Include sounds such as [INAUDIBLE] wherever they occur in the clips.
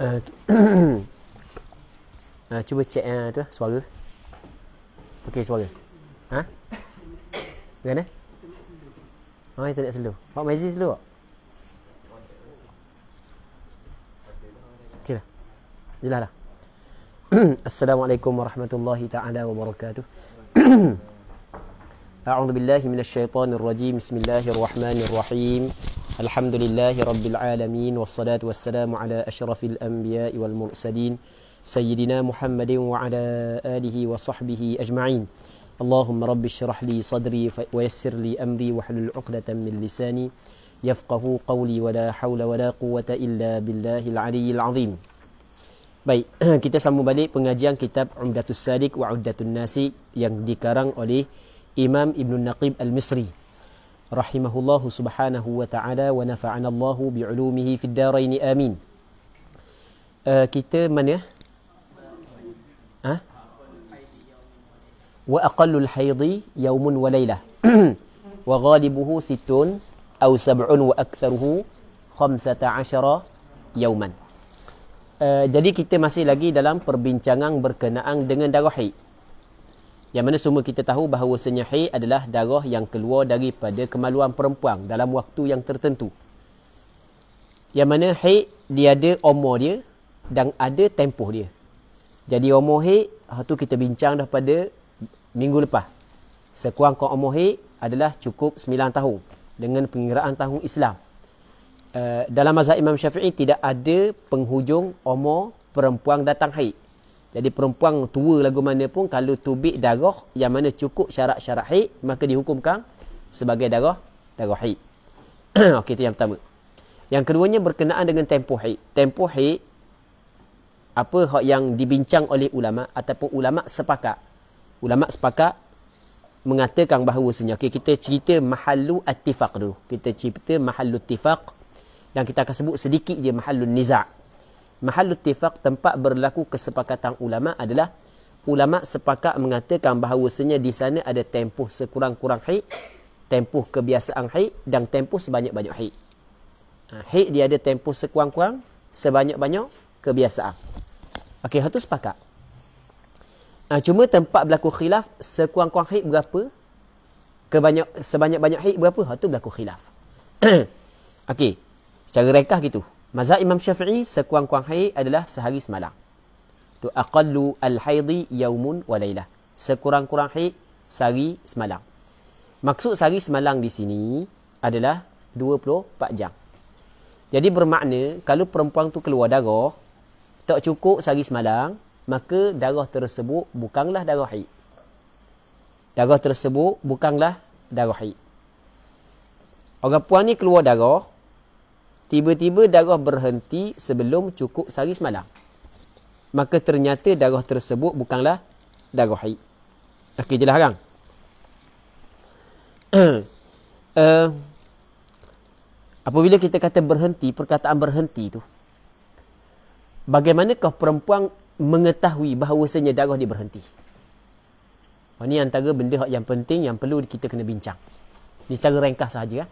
uh, [COUGHS] cuba check uh, eh, tu suara. Okey suara. Ha? Kan eh? Oh, internet slow. Pak Mazis slow tak? Okey Jelah lah. [COUGHS] Assalamualaikum warahmatullahi ta'ala wa أعوذ بالله من الشيطان الرجيم بسم الله الرحمن الحمد لله رب العالمين والصلاة والسلام على أشرف الأنبياء والمرسلين سيدنا محمد وعلى آله وصحبه أجمعين اللهم رب اشرح لي صدري ويسر لي أمري واحلل عقدة من لساني يفقه قولي ولا حول ولا قوة إلا بالله العلي العظيم Baik, [CLEARS THROAT] kita sambung balik pengajian kitab Umdatul Salik wa Uddatul Nasi yang dikarang oleh Imam Ibn Naqib Al-Misri rahimahullahu subhanahu wa ta'ala wa nafa'ana Allahu bi'ulumihi fid darain amin. Uh, kita mana? Ha? Wa aqallul haidi yawmun wa laylah. [CLEARS THROAT] Wa ghalibuhu sittun aw sab'un wa aktharuhu khamsata asyara yawman. Uh, jadi kita masih lagi dalam perbincangan berkenaan dengan darah haid. Yang mana semua kita tahu bahawa senyahi adalah darah yang keluar daripada kemaluan perempuan dalam waktu yang tertentu. Yang mana haid dia ada umur dia dan ada tempoh dia. Jadi umur haid ah, tu kita bincang dah pada minggu lepas. Sekuang kau umur haid adalah cukup 9 tahun dengan pengiraan tahun Islam. Eh, dalam mazhab Imam Syafi'i tidak ada penghujung umur perempuan datang haid. Jadi perempuan tua lagu mana pun kalau tubik darah yang mana cukup syarat-syarat haid maka dihukumkan sebagai darah darah haid. [CLEARS THROAT] Okey itu yang pertama. Yang keduanya berkenaan dengan tempoh haid. Tempoh haid apa hak yang dibincang oleh ulama ataupun ulama sepakat. Ulama sepakat mengatakan bahawa sebenarnya okay, kita cerita mahallu attifaq dulu. Kita cerita mahallu attifaq dan kita akan sebut sedikit je mahallu niza. Mahal utifak tempat berlaku kesepakatan ulama adalah ulama sepakat mengatakan bahawasanya di sana ada tempuh sekurang-kurang haid, tempoh kebiasaan haid dan tempuh sebanyak-banyak haid. Ha, haid dia ada tempuh sekurang-kurang, sebanyak-banyak kebiasaan. Okey, hatu sepakat. Ha, cuma tempat berlaku khilaf sekurang-kurang haid berapa? Kebanyak sebanyak-banyak haid berapa? Hatu berlaku khilaf. [COUGHS] Okey. Secara rekah gitu. Mazhab Imam Syafi'i sekurang-kurang haid adalah sehari semalam. Tu aqallu al-haidi yaumun wa lailah. Sekurang-kurang haid sehari semalam. Maksud sehari semalam di sini adalah 24 jam. Jadi bermakna kalau perempuan tu keluar darah tak cukup sehari semalam, maka darah tersebut bukanlah darah haid. Darah tersebut bukanlah darah haid. Orang puan ni keluar darah, tiba-tiba darah berhenti sebelum cukup sehari semalam. Maka ternyata darah tersebut bukanlah darah haid. Okey, jelas kan? uh, apabila kita kata berhenti, perkataan berhenti tu, bagaimanakah perempuan mengetahui bahawasanya darah dia berhenti? Ini antara benda yang penting yang perlu kita kena bincang. Ini secara ringkas sahaja. Ya.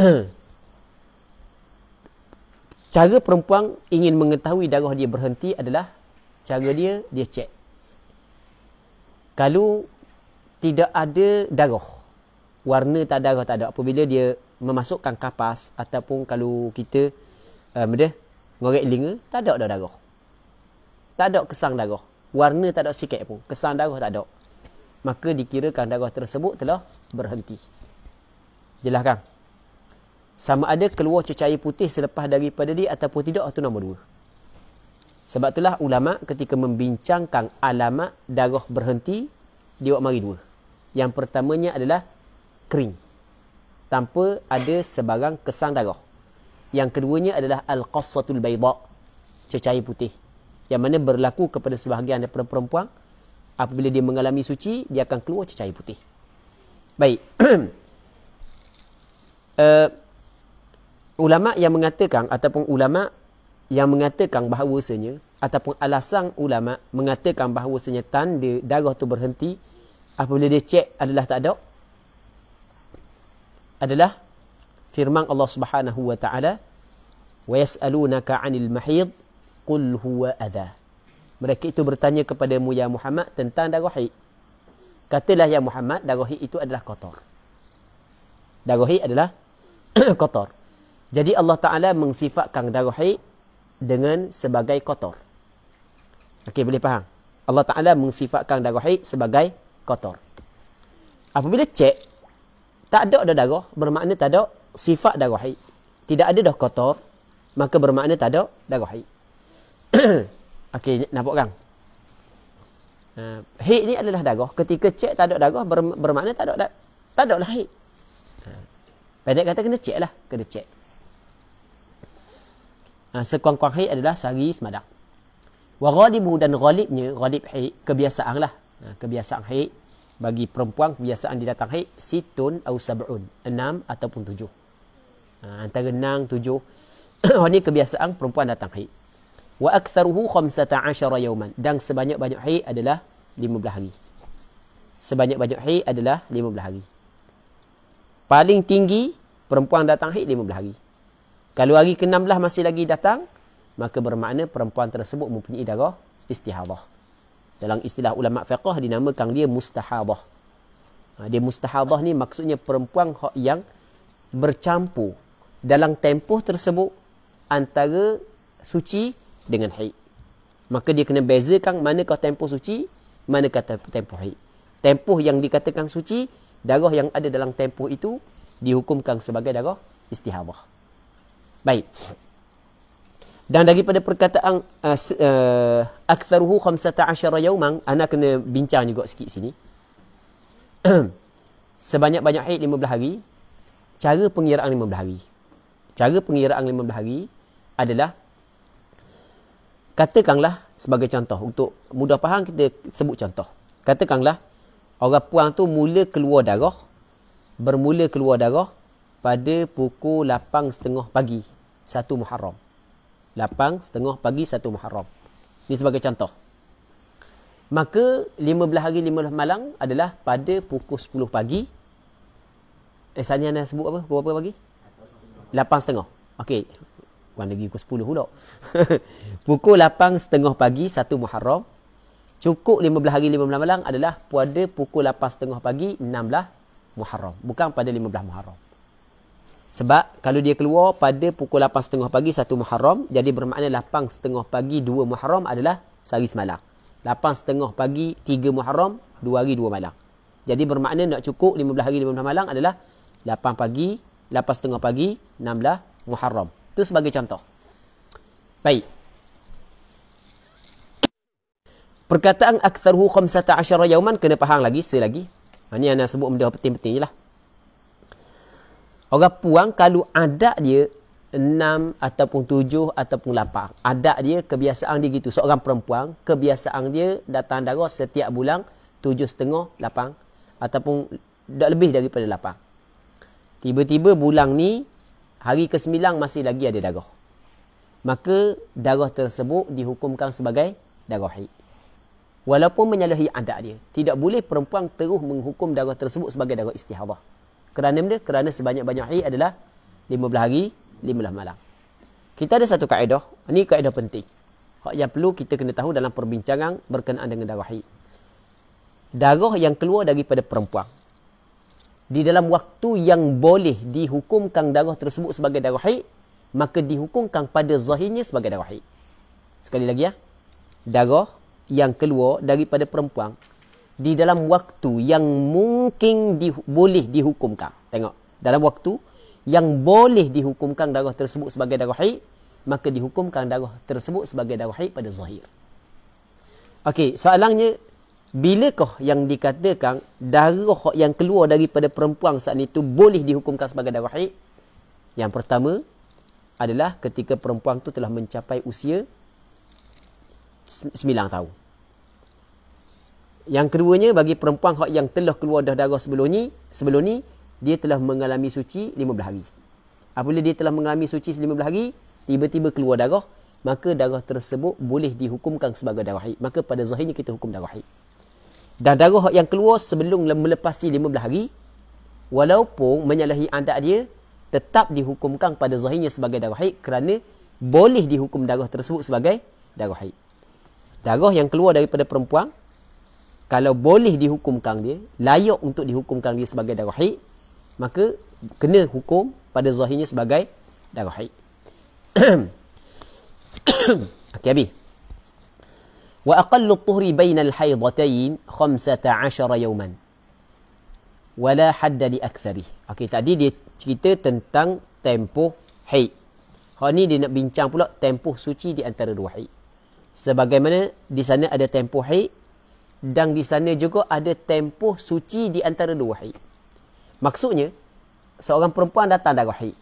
[CLEARS THROAT] cara perempuan ingin mengetahui darah dia berhenti adalah cara dia dia cek. Kalau tidak ada darah, warna tak darah tak ada apabila dia memasukkan kapas ataupun kalau kita um, dia ngorek linga tak ada dah darah. Tak ada kesang darah. Warna tak ada sikit pun, kesang darah tak ada. Maka dikirakan darah tersebut telah berhenti. jelaskan sama ada keluar cecair putih selepas daripada dia ataupun tidak itu nombor dua. Sebab itulah ulama ketika membincangkan alamat darah berhenti dia buat mari dua. Yang pertamanya adalah kering. Tanpa ada sebarang kesan darah. Yang keduanya adalah al-qassatul bayda. Cecair putih. Yang mana berlaku kepada sebahagian daripada perempuan apabila dia mengalami suci dia akan keluar cecair putih. Baik. uh, [CLEARS THROAT] ulama yang mengatakan ataupun ulama yang mengatakan bahawasanya ataupun alasan ulama mengatakan bahawasanya tanda darah tu berhenti apabila dia cek adalah tak ada adalah firman Allah Subhanahu wa taala wa yasalunaka 'anil mahid qul huwa adha mereka itu bertanya kepadamu ya Muhammad tentang darah haid katalah ya Muhammad darah haid itu adalah kotor darah haid adalah [CLEARS THROAT] kotor jadi Allah Ta'ala mengsifatkan darah haid dengan sebagai kotor. Okey, boleh faham? Allah Ta'ala mengsifatkan darah haid sebagai kotor. Apabila cek, tak ada dah darah, bermakna tak ada sifat darah haid. Tidak ada dah kotor, maka bermakna tak ada darah haid. [CLEARS THROAT] Okey, nampak kan? Uh, ha, haid ni adalah darah. Ketika cek tak ada darah, bermakna tak ada tak ada lah haid. Pendek kata kena cek lah, kena cek. Ha, sekuang-kuang haid adalah sehari semadak. Wa ghalibuhu dan ghalibnya, ghalib haid, kebiasaanlah. Ha, kebiasaan haid bagi perempuan, kebiasaan dia datang haid, situn atau sab'un, enam ataupun tujuh. Ha, antara enam, tujuh. Ini [COUGHS] kebiasaan perempuan datang haid. Wa aktharuhu khamsata asyara yauman. Dan sebanyak-banyak haid adalah lima belah hari. Sebanyak-banyak haid adalah lima belah hari. Paling tinggi, perempuan datang haid lima belah hari. Kalau hari ke-16 masih lagi datang, maka bermakna perempuan tersebut mempunyai darah istihadah. Dalam istilah ulama fiqah dinamakan dia mustahadah. Ha, dia mustahadah ni maksudnya perempuan yang bercampur dalam tempoh tersebut antara suci dengan haid. Maka dia kena bezakan manakah tempoh suci, mana kata tempoh haid. Tempoh yang dikatakan suci, darah yang ada dalam tempoh itu dihukumkan sebagai darah istihadah. Baik. Dan daripada perkataan uh, uh aktharuhu khamsata asyara yawman, anak kena bincang juga sikit sini. [CLEARS THROAT] Sebanyak-banyak haid 15 hari, cara pengiraan 15 hari. Cara pengiraan 15 hari adalah katakanlah sebagai contoh untuk mudah faham kita sebut contoh. Katakanlah orang puan tu mula keluar darah bermula keluar darah pada pukul 8.30 pagi 1 Muharram. 8.30 pagi satu Muharram. Ini sebagai contoh. Maka 15 hari 15 malam adalah pada pukul 10 pagi. Eh, Sanya nak sebut apa? Berapa pagi? 8.30. Okey. Kurang lagi pukul 10 pula. [LAUGHS] pukul 8.30 pagi satu Muharram. Cukup 15 hari 15 malam adalah pada pukul 8.30 pagi 16 Muharram. Bukan pada 15 Muharram. Sebab kalau dia keluar pada pukul 8.30 pagi satu Muharram, jadi bermakna 8.30 pagi dua Muharram adalah sehari semalam. 8.30 pagi tiga Muharram, dua hari dua malam. Jadi bermakna nak cukup 15 hari 15 malam adalah 8 pagi, 8.30 pagi, 16 Muharram. Itu sebagai contoh. Baik. Perkataan aktharhu 15 yauman kena faham lagi selagi. Ini ha, yang nak sebut benda penting-penting je lah. Orang puang kalau ada dia enam ataupun tujuh ataupun lapan. ada dia, kebiasaan dia gitu. Seorang perempuan, kebiasaan dia datang darah setiap bulan tujuh setengah, lapan. Ataupun tak lebih daripada lapan. Tiba-tiba bulan ni, hari ke sembilan masih lagi ada darah. Maka darah tersebut dihukumkan sebagai darah haid. Walaupun menyalahi adat dia. Tidak boleh perempuan terus menghukum darah tersebut sebagai darah istihadah. Kerana dia Kerana sebanyak-banyak hari adalah 15 hari, 15 malam. Kita ada satu kaedah. Ini kaedah penting. Yang perlu kita kena tahu dalam perbincangan berkenaan dengan darah haid. Darah yang keluar daripada perempuan. Di dalam waktu yang boleh dihukumkan darah tersebut sebagai darah haid, maka dihukumkan pada zahirnya sebagai darah haid. Sekali lagi ya. Darah yang keluar daripada perempuan di dalam waktu yang mungkin di, boleh dihukumkan. Tengok, dalam waktu yang boleh dihukumkan darah tersebut sebagai darah haid, maka dihukumkan darah tersebut sebagai darah haid pada zahir. Okey, soalannya bilakah yang dikatakan darah yang keluar daripada perempuan saat itu boleh dihukumkan sebagai darah haid? Yang pertama adalah ketika perempuan itu telah mencapai usia 9 tahun. Yang keduanya bagi perempuan hak yang telah keluar dah darah sebelum ni, sebelum ni dia telah mengalami suci 15 hari. Apabila dia telah mengalami suci 15 hari, tiba-tiba keluar darah, maka darah tersebut boleh dihukumkan sebagai darah haid. Maka pada zahirnya kita hukum darah haid. Dan darah yang keluar sebelum melepasi 15 hari, walaupun menyalahi adat dia, tetap dihukumkan pada zahirnya sebagai darah haid kerana boleh dihukum darah tersebut sebagai darah haid. Darah yang keluar daripada perempuan kalau boleh dihukumkan dia, layak untuk dihukumkan dia sebagai darahid, maka kena hukum pada zahirnya sebagai darahid. [COUGHS] okay, Abi. Wa aqallu tuhri bayna al-haydatayin khamsata asyara yawman. Wa hadda li aksarih. Okay, tadi dia cerita tentang tempoh haid. Hari ni dia nak bincang pula tempoh suci di antara dua haid. Sebagaimana di sana ada tempoh haid, dan di sana juga ada tempoh suci di antara dua haid. Maksudnya, seorang perempuan datang darah haid.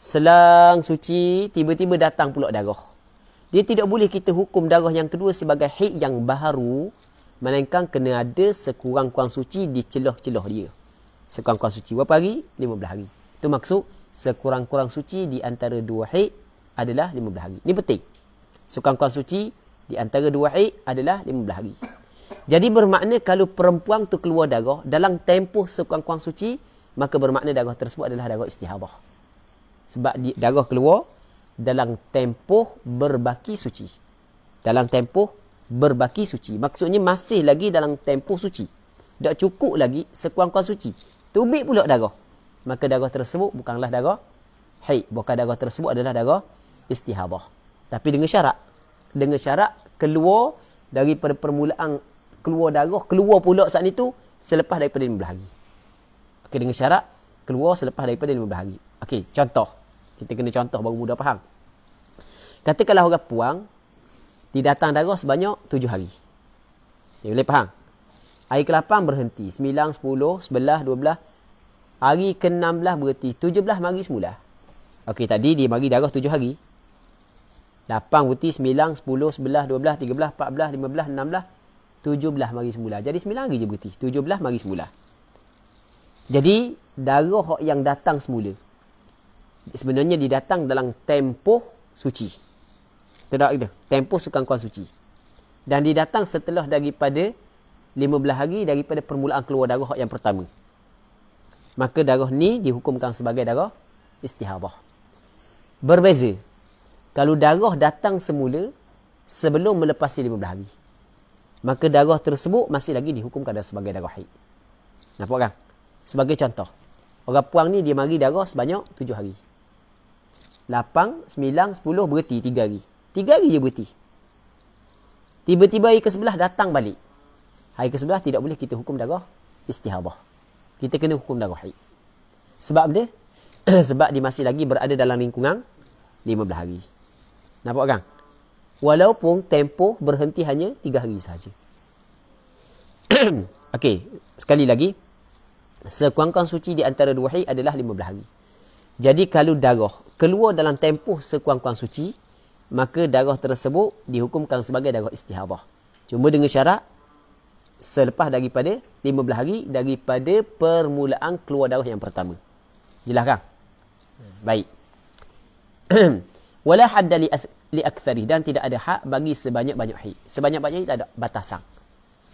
Selang suci, tiba-tiba datang pula darah. Dia tidak boleh kita hukum darah yang kedua sebagai haid yang baru, melainkan kena ada sekurang-kurang suci di celah-celah dia. Sekurang-kurang suci berapa hari? 15 hari. Itu maksud sekurang-kurang suci di antara dua haid adalah 15 hari. Ini penting. Sekurang-kurang suci di antara dua haid adalah 15 hari. Jadi bermakna kalau perempuan tu keluar darah dalam tempoh sekurang-kurang suci, maka bermakna darah tersebut adalah darah istihabah. Sebab darah keluar dalam tempoh berbaki suci. Dalam tempoh berbaki suci. Maksudnya masih lagi dalam tempoh suci. Tak cukup lagi sekurang-kurang suci. Tubik pula darah. Maka darah tersebut bukanlah darah haid. Bukan darah tersebut adalah darah istihabah. Tapi dengan syarat. Dengan syarat keluar daripada permulaan keluar darah, keluar pula saat itu selepas daripada 15 hari. Okey dengan syarat keluar selepas daripada 15 hari. Okey, contoh. Kita kena contoh baru mudah faham. Katakanlah orang puang dia datang darah sebanyak 7 hari. Dia boleh faham. Hari ke-8 berhenti, 9, 10, 11, 12, 12 hari ke-16 berhenti, 17 mari semula. Okey, tadi dia bagi darah 7 hari. 8 berhenti, 9, 10, 11, 12, 13, 14, 15, 16, Tujuh belah hari semula. Jadi sembilan hari je berhenti. belah hari semula. Jadi darah yang datang semula. Sebenarnya dia datang dalam tempoh suci. Tidak gitu. Tempoh sukan kuan suci. Dan dia datang setelah daripada 15 hari daripada permulaan keluar darah yang pertama. Maka darah ni dihukumkan sebagai darah istihabah. Berbeza. Kalau darah datang semula sebelum melepasi lima belah hari maka darah tersebut masih lagi dihukumkan sebagai darah haid. Nampak kan? Sebagai contoh, orang puang ni dia mari darah sebanyak tujuh hari. 8, 9, sepuluh berhenti tiga hari. tiga hari je berhenti. Tiba-tiba hari ke-11 datang balik. Hari ke-11 tidak boleh kita hukum darah istihabah. Kita kena hukum darah haid. Sebab dia? [CLEARS THROAT] Sebab dia masih lagi berada dalam lingkungan lima 15 hari. Nampak kan? walaupun tempoh berhenti hanya tiga hari sahaja. [CLEARS THROAT] Okey, sekali lagi sekuang suci di antara dua hari adalah lima belah hari. Jadi kalau darah keluar dalam tempoh sekuang suci, maka darah tersebut dihukumkan sebagai darah istihabah. Cuma dengan syarat selepas daripada belah hari daripada permulaan keluar darah yang pertama. Jelaskan. Baik. [CLEARS THROAT] wala hadda li, li aktsari dan tidak ada hak bagi sebanyak-banyak haid. Sebanyak-banyak tak ada batasan.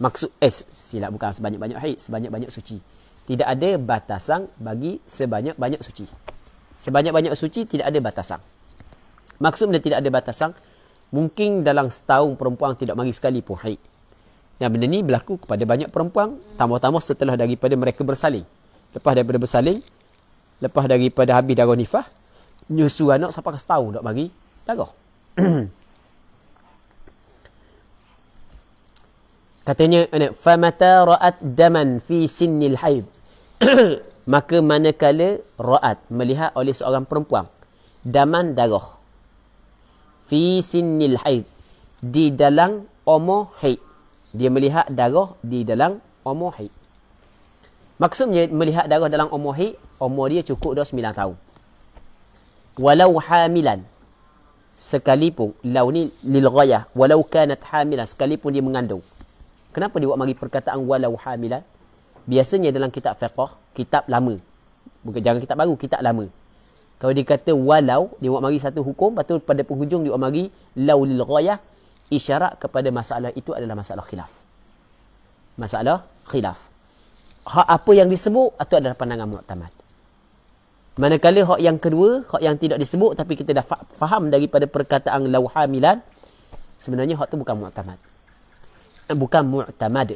Maksud eh silap bukan sebanyak-banyak haid, sebanyak-banyak suci. Tidak ada batasan bagi sebanyak-banyak suci. Sebanyak-banyak suci tidak ada batasan. Maksud benda tidak ada batasan mungkin dalam setahun perempuan tidak mari sekali pun haid. Dan benda ni berlaku kepada banyak perempuan tambah-tambah setelah daripada mereka bersalin. Lepas daripada bersalin, lepas daripada habis darah nifah, nyusu anak siapa ke tahu nak bagi darah. [COUGHS] Katanya anak famata ra'at daman fi sinnil haid. [COUGHS] Maka manakala ra'at melihat oleh seorang perempuan daman darah fi sinnil haid di dalam umur haid. Dia melihat darah di dalam umur haid. Maksudnya melihat darah dalam umur haid, umur dia cukup dah 9 tahun walau hamilan sekalipun lau ni lil ghayah walau kanat hamilan sekalipun dia mengandung kenapa dia buat mari perkataan walau hamilan biasanya dalam kitab fiqh kitab lama bukan jangan kitab baru kitab lama kalau dikata walau dia buat mari satu hukum lepas pada penghujung dia buat mari lau lil ghayah isyarat kepada masalah itu adalah masalah khilaf masalah khilaf ha, apa yang disebut atau adalah pandangan muktamad Manakala hak yang kedua, hak yang tidak disebut tapi kita dah fa- faham daripada perkataan hamilan, sebenarnya hak tu bukan mu'tamad. Eh, bukan mu'tamad.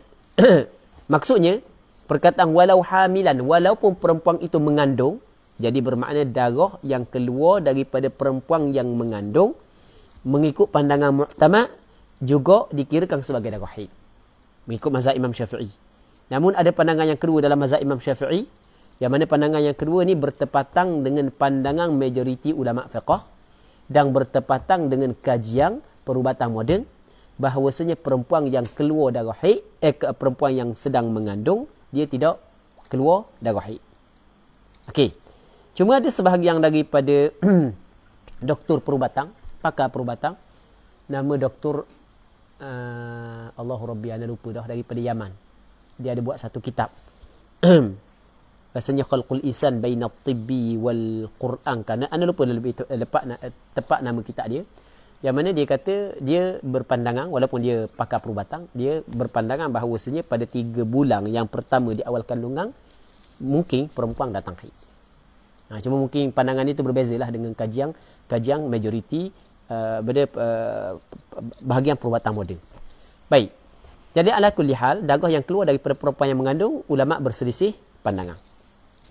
[CLEARS THROAT] Maksudnya, perkataan walau hamilan, walaupun perempuan itu mengandung, jadi bermakna darah yang keluar daripada perempuan yang mengandung, mengikut pandangan mu'tamad, juga dikirakan sebagai darah haid. Mengikut mazhab Imam Syafi'i. Namun ada pandangan yang kedua dalam mazhab Imam Syafi'i, yang mana pandangan yang kedua ni bertepatang dengan pandangan majoriti ulama fiqah dan bertepatang dengan kajian perubatan moden bahawasanya perempuan yang keluar darah haid eh, perempuan yang sedang mengandung dia tidak keluar darah haid. Okey. Cuma ada sebahagian daripada [CLEARS THROAT] doktor perubatan, pakar perubatan nama doktor uh, Allah Rabbi ana lupa dah daripada Yaman. Dia ada buat satu kitab. [CLEARS THROAT] rasanya khalqul insan baina tibbi wal quran kan ana lupa lebih tepat tepat nama kitab dia yang mana dia kata dia berpandangan walaupun dia pakar perubatan dia berpandangan bahawasanya pada tiga bulan yang pertama di awal kandungan mungkin perempuan datang haid Ha, cuma mungkin pandangan itu berbeza lah dengan kajian kajian majoriti uh, pada uh, bahagian perubatan moden. Baik. Jadi ala kulli hal, dagah yang keluar daripada perempuan yang mengandung, ulama berselisih pandangan.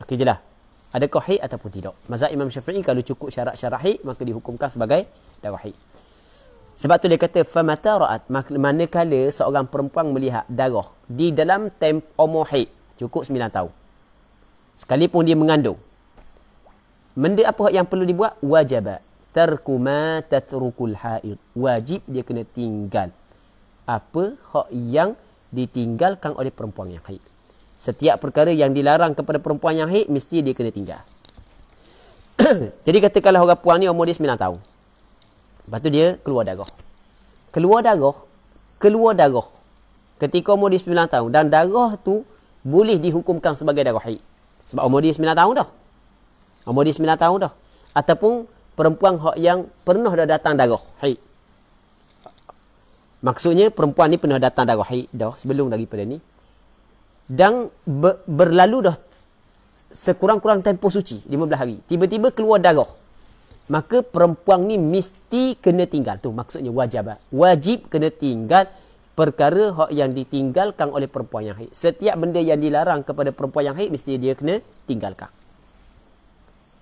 Okey je lah. Adakah haid ataupun tidak? Mazhab Imam Syafi'i kalau cukup syarat-syarat haid, maka dihukumkan sebagai darah haid. Sebab tu dia kata, فَمَتَا رَأَتْ Manakala seorang perempuan melihat darah di dalam omoh haid. Cukup sembilan tahun. Sekalipun dia mengandung. Benda apa yang perlu dibuat? Wajabat. Terkuma tatrukul haid. Wajib dia kena tinggal. Apa hak yang ditinggalkan oleh perempuan yang haid setiap perkara yang dilarang kepada perempuan yang haid mesti dia kena tinggal. [CLEARS THROAT] Jadi katakanlah orang puan ni umur dia 9 tahun. Lepas tu dia keluar darah. Keluar darah, keluar darah. Ketika umur dia 9 tahun dan darah tu boleh dihukumkan sebagai darah haid. Sebab umur dia 9 tahun dah. Umur dia 9 tahun dah. Ataupun perempuan yang pernah dah datang darah haid. Maksudnya perempuan ni pernah datang darah haid dah sebelum daripada ni dan ber, berlalu dah sekurang-kurang tempoh suci 15 hari tiba-tiba keluar darah maka perempuan ni mesti kena tinggal tu maksudnya wajib wajib kena tinggal perkara hak yang ditinggalkan oleh perempuan yang haid setiap benda yang dilarang kepada perempuan yang haid mesti dia kena tinggalkan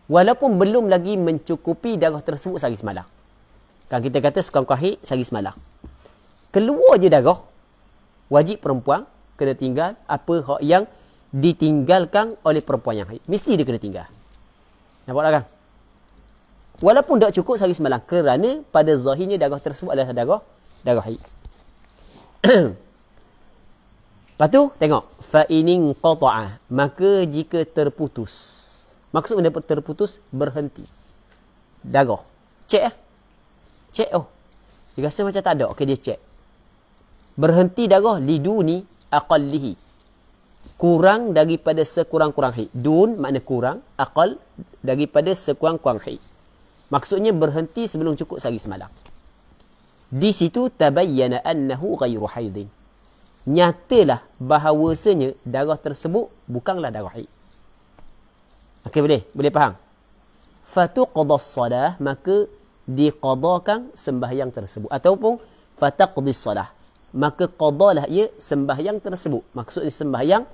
walaupun belum lagi mencukupi darah tersebut sehari semalam kan kita kata sekurang-kurang haid sehari semalam keluar je darah wajib perempuan kena tinggal apa hak yang ditinggalkan oleh perempuan yang haid. Mesti dia kena tinggal. Nampak tak kan? Walaupun tak cukup sehari semalam kerana pada zahirnya darah tersebut adalah darah darah haid. [CLEARS THROAT] Lepas tu tengok fa inin maka jika terputus. Maksud mendapat terputus berhenti. Darah. Cek eh. Cek oh. Dia rasa macam tak ada. Okey dia cek. Berhenti darah lidu ni aqallihi kurang daripada sekurang-kurang hi dun makna kurang aqal daripada sekurang-kurang hi maksudnya berhenti sebelum cukup sehari semalam di situ tabayyana annahu ghairu haidin nyatalah bahawasanya darah tersebut bukanlah darah haid okey boleh boleh faham fatuqdas salah maka diqadakan sembahyang tersebut ataupun fataqdis salah maka qadalah ia sembahyang tersebut. Maksudnya sembahyang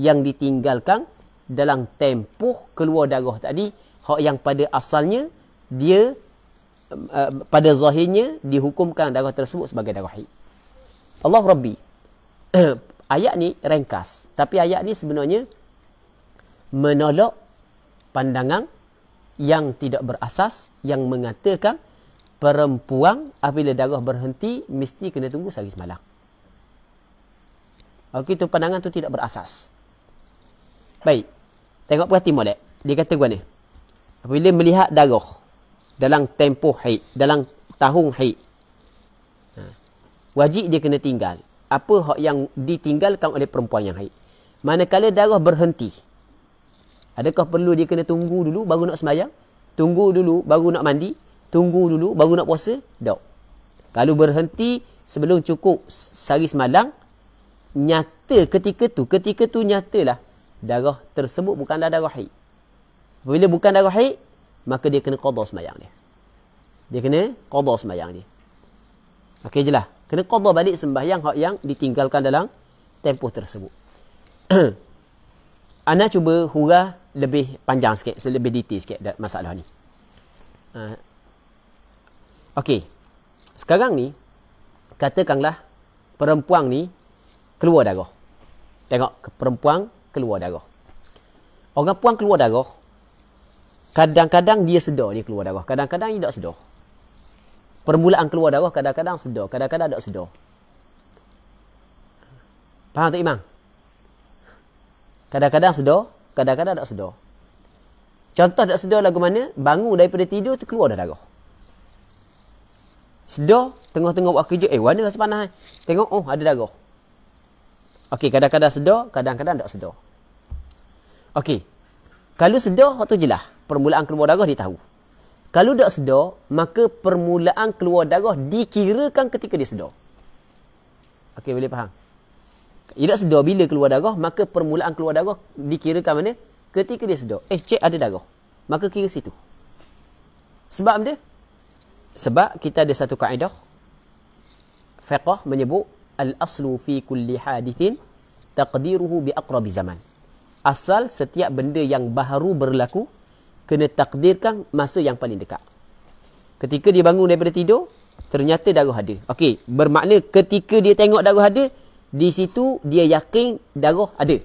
yang ditinggalkan dalam tempoh keluar darah tadi. Hak yang pada asalnya dia uh, pada zahirnya dihukumkan darah tersebut sebagai darah haid. Allah Rabbi. [CLEARS THROAT] ayat ni ringkas. Tapi ayat ni sebenarnya menolak pandangan yang tidak berasas yang mengatakan perempuan apabila darah berhenti mesti kena tunggu sehari semalam. Okey, tu pandangan tu tidak berasas. Baik. Tengok perhati molek. Dia kata gua ni. Apabila melihat darah dalam tempo haid, dalam tahun haid. Ha, wajib dia kena tinggal. Apa hak yang ditinggalkan oleh perempuan yang haid? Manakala darah berhenti. Adakah perlu dia kena tunggu dulu baru nak sembahyang? Tunggu dulu baru nak mandi? Tunggu dulu baru nak puasa? Tak. Kalau berhenti sebelum cukup sehari semalam, nyata ketika tu ketika tu nyatalah darah tersebut bukan darah haid bila bukan darah haid maka dia kena qada semayang dia dia kena qada semayang dia okey jelah kena qada balik sembahyang hak yang ditinggalkan dalam tempoh tersebut [CLEARS THROAT] Ana cuba hura lebih panjang sikit, lebih detail sikit masalah ni. Uh, ah. okay. Sekarang ni, katakanlah perempuan ni keluar darah. Tengok ke perempuan keluar darah. Orang perempuan keluar darah. Kadang-kadang dia sedar dia keluar darah. Kadang-kadang dia tak sedar. Permulaan keluar darah kadang-kadang sedar. Kadang-kadang tak sedar. Faham tak imam? Kadang-kadang sedar. Kadang-kadang tak sedar. Contoh tak sedar lagu mana? Bangun daripada tidur tu keluar dah darah. Sedar. Tengah-tengah buat kerja. Eh, mana rasa panas? Eh? Tengok, oh ada darah. Okey, kadang-kadang sedar, kadang-kadang tak sedar. Okey. Kalau sedar, waktu jelah. Permulaan keluar darah dia tahu. Kalau tak sedar, maka permulaan keluar darah dikirakan ketika dia sedar. Okey, boleh faham? Dia tak sedar bila keluar darah, maka permulaan keluar darah dikirakan mana? Ketika dia sedar. Eh, cek ada darah. Maka kira situ. Sebab dia? Sebab kita ada satu kaedah. Fiqah menyebut al-aslu fi kulli hadithin taqdiruhu bi aqrabi zaman. Asal setiap benda yang baru berlaku kena takdirkan masa yang paling dekat. Ketika dia bangun daripada tidur, ternyata darah hadir. Okey, bermakna ketika dia tengok darah hadir, di situ dia yakin darah ada.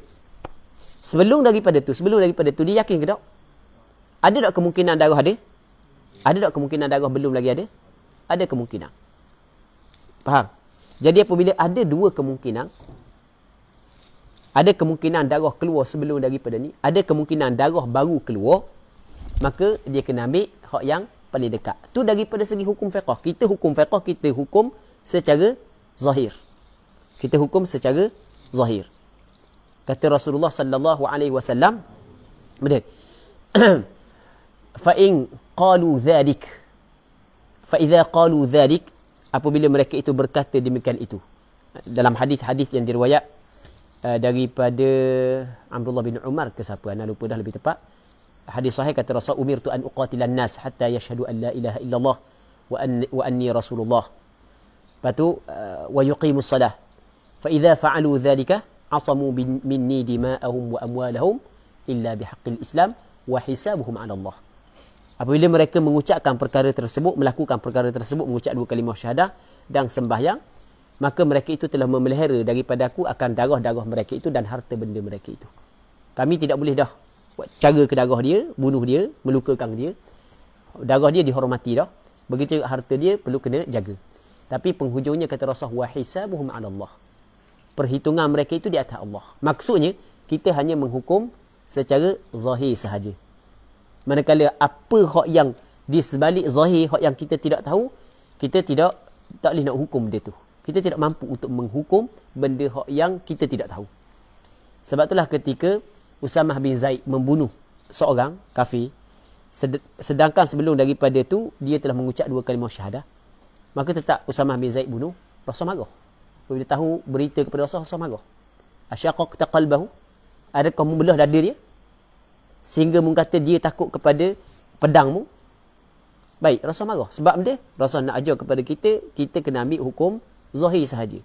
Sebelum daripada tu, sebelum daripada tu dia yakin ke tak? Ada tak kemungkinan darah ada? Ada tak kemungkinan darah belum lagi ada? Ada kemungkinan. Faham? Jadi apabila ada dua kemungkinan ada kemungkinan darah keluar sebelum daripada ni, ada kemungkinan darah baru keluar, maka dia kena ambil hak yang paling dekat. Tu daripada segi hukum fiqah. Kita hukum fiqah kita hukum secara zahir. Kita hukum secara zahir. Kata Rasulullah sallallahu alaihi wasallam, benda. [CLEARS THROAT] Fa in qalu dhalik. Fa idza qalu dhalik, apabila mereka itu berkata demikian itu dalam hadis-hadis yang diriwayat uh, daripada Abdullah bin Umar ke siapa ana lupa dah lebih tepat hadis sahih kata rasul umirtu an uqatilan nas hatta yashhadu an la ilaha illallah wa anni wa anni rasulullah patu uh, eh, wa yuqimus salah fa idza fa'alu dhalika asamu bin, minni dima'ahum wa amwalahum illa bihaqqil islam wa hisabuhum 'ala Allah Apabila mereka mengucapkan perkara tersebut, melakukan perkara tersebut, mengucap dua kalimah syahadah dan sembahyang, maka mereka itu telah memelihara daripada aku akan darah-darah mereka itu dan harta benda mereka itu. Kami tidak boleh dah cara ke darah dia, bunuh dia, melukakan dia. Darah dia dihormati dah. Begitu harta dia perlu kena jaga. Tapi penghujungnya kata Rasulullah, وَحِسَابُهُمْ عَلَى Allah. Perhitungan mereka itu di atas Allah. Maksudnya, kita hanya menghukum secara zahir sahaja manakala apa hak yang di sebalik zahir hak yang kita tidak tahu kita tidak tak boleh nak hukum dia tu kita tidak mampu untuk menghukum benda hak yang kita tidak tahu sebab itulah ketika Usamah bin Zaid membunuh seorang kafir sedangkan sebelum daripada itu dia telah mengucap dua kalimah syahadah maka tetap Usamah bin Zaid bunuh Rasul marah bila tahu berita kepada Rasul Rasul marah asyaqaqta qalbahu adakah membelah dada dia sehingga mu kata dia takut kepada pedangmu baik rasul marah sebab dia rasul nak ajar kepada kita kita kena ambil hukum zahir sahaja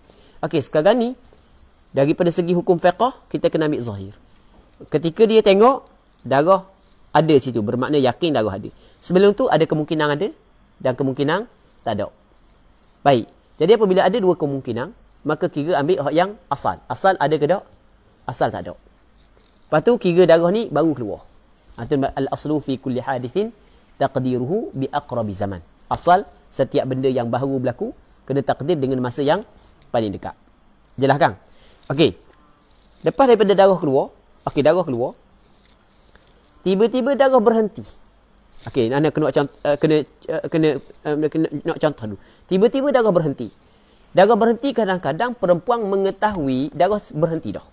okey sekarang ni daripada segi hukum fiqh kita kena ambil zahir ketika dia tengok darah ada situ bermakna yakin darah ada sebelum tu ada kemungkinan ada dan kemungkinan tak ada baik jadi apabila ada dua kemungkinan maka kira ambil yang asal asal ada ke tak asal tak ada Lepas tu kira darah ni baru keluar. Itu ha, al-aslu fi kulli hadithin taqdiruhu bi aqrabi zaman. Asal setiap benda yang baru berlaku kena takdir dengan masa yang paling dekat. Jelas kan? Okey. Lepas daripada darah keluar, okey darah keluar. Tiba-tiba darah berhenti. Okey, nak kena eh, kena eh, kena eh, kena nak contoh dulu. Tiba-tiba darah berhenti. Darah berhenti kadang-kadang perempuan mengetahui darah berhenti dah.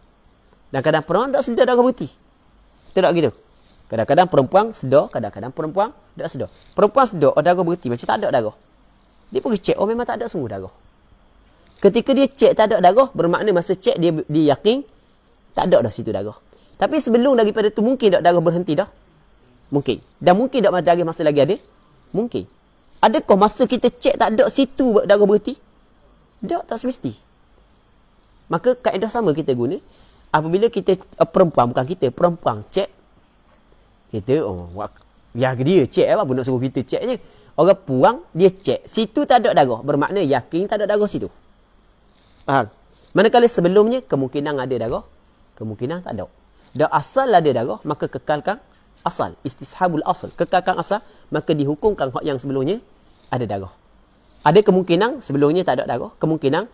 Dan kadang perempuan tak sedar dah berhenti. Tidak gitu. Kadang-kadang perempuan sedar, kadang-kadang perempuan tak sedar. Perempuan sedar, oh darah berhenti. Macam tak ada darah. Dia pergi cek, oh memang tak ada sungguh darah. Ketika dia cek tak ada darah, bermakna masa cek dia, dia yakin tak ada dah situ darah. Tapi sebelum daripada tu mungkin tak darah berhenti dah. Mungkin. Dan mungkin tak ada darah masih lagi ada. Mungkin. Adakah masa kita cek tak ada situ darah berhenti? Tak, tak semesti. Maka kaedah sama kita guna apabila kita uh, perempuan bukan kita perempuan cek kita oh wak, ya dia cek apa lah, pun nak suruh kita cek je orang puang dia cek situ tak ada darah bermakna yakin tak ada darah situ faham manakala sebelumnya kemungkinan ada darah kemungkinan tak ada dan asal ada darah maka kekalkan asal istishabul asal kekalkan asal maka dihukumkan hak yang sebelumnya ada darah ada kemungkinan sebelumnya tak ada darah kemungkinan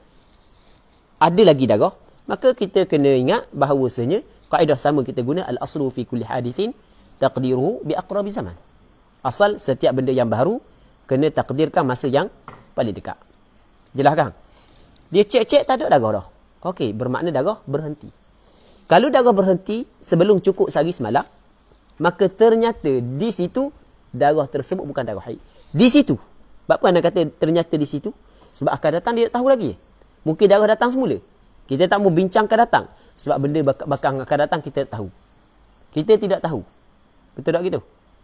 ada lagi darah maka kita kena ingat bahawasanya kaedah sama kita guna al aslu fi kulli hadithin taqdiruhu bi aqrabi zaman asal setiap benda yang baru kena takdirkan masa yang paling dekat jelas kan dia cek-cek tak ada darah dah okey bermakna darah berhenti kalau darah berhenti sebelum cukup sehari semalam maka ternyata di situ darah tersebut bukan darah haid di situ sebab apa anda kata ternyata di situ sebab akan datang dia tak tahu lagi mungkin darah datang semula kita tak mau bincang akan datang. Sebab benda bak- bakal akan datang kita tahu. Kita tidak tahu. Betul tak gitu?